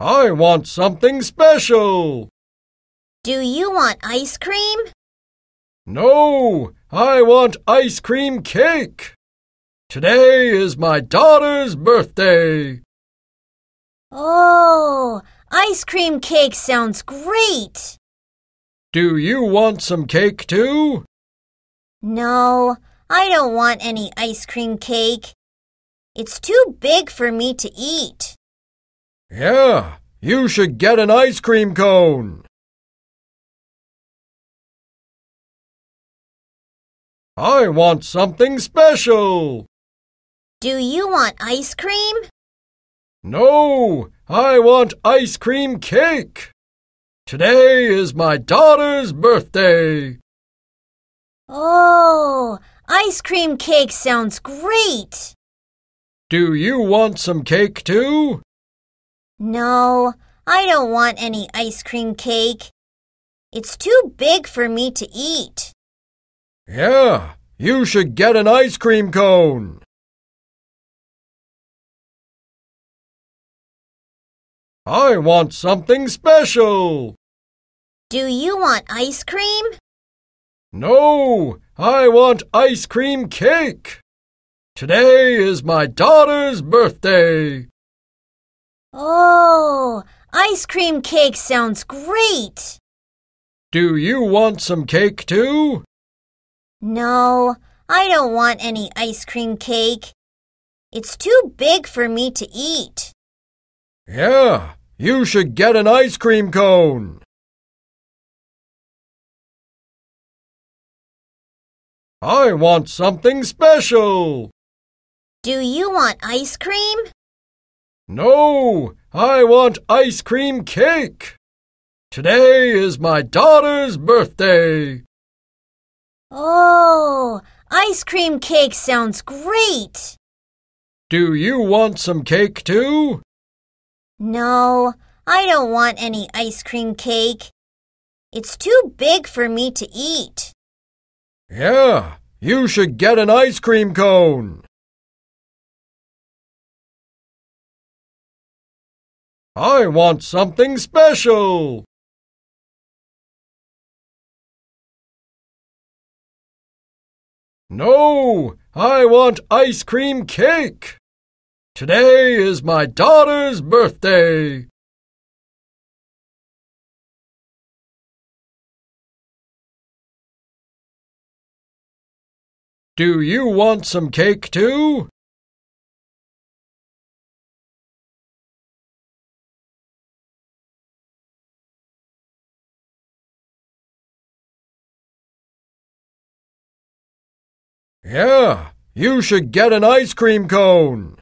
I want something special. Do you want ice cream? No, I want ice cream cake. Today is my daughter's birthday. Oh, ice cream cake sounds great. Do you want some cake too? No, I don't want any ice cream cake. It's too big for me to eat. Yeah, you should get an ice cream cone. I want something special. Do you want ice cream? No, I want ice cream cake. Today is my daughter's birthday. Oh, ice cream cake sounds great. Do you want some cake too? No, I don't want any ice cream cake. It's too big for me to eat. Yeah, you should get an ice cream cone. I want something special. Do you want ice cream? No, I want ice cream cake. Today is my daughter's birthday. Oh, ice cream cake sounds great. Do you want some cake too? No, I don't want any ice cream cake. It's too big for me to eat. Yeah, you should get an ice cream cone. I want something special. Do you want ice cream? No, I want ice cream cake. Today is my daughter's birthday. Oh, ice cream cake sounds great. Do you want some cake too? No, I don't want any ice cream cake. It's too big for me to eat. Yeah, you should get an ice cream cone. I want something special! No, I want ice cream cake. Today is my daughter's birthday. Do you want some cake too? Yeah, you should get an ice cream cone.